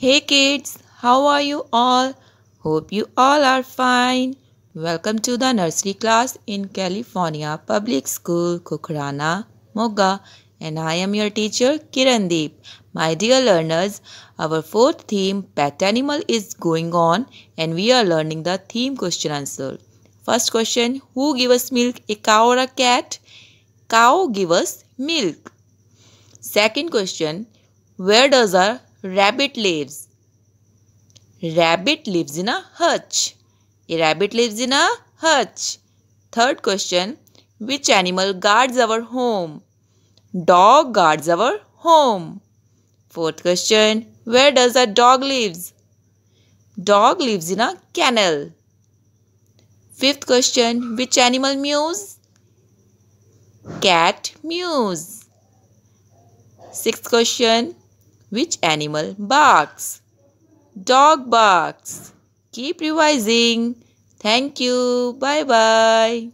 Hey kids, how are you all? Hope you all are fine. Welcome to the nursery class in California Public School, Kukrana, Moga, and I am your teacher Kirandeep. My dear learners, our fourth theme, Pet Animal, is going on and we are learning the theme question answer. First question, who give us milk, a cow or a cat? Cow give us milk. Second question, where does our rabbit lives. Rabbit lives in a hutch. A rabbit lives in a hutch. Third question Which animal guards our home? Dog guards our home. Fourth question Where does a dog lives? Dog lives in a kennel. Fifth question Which animal mews? Cat mews. Sixth question which animal barks? Dog barks. Keep revising. Thank you. Bye bye.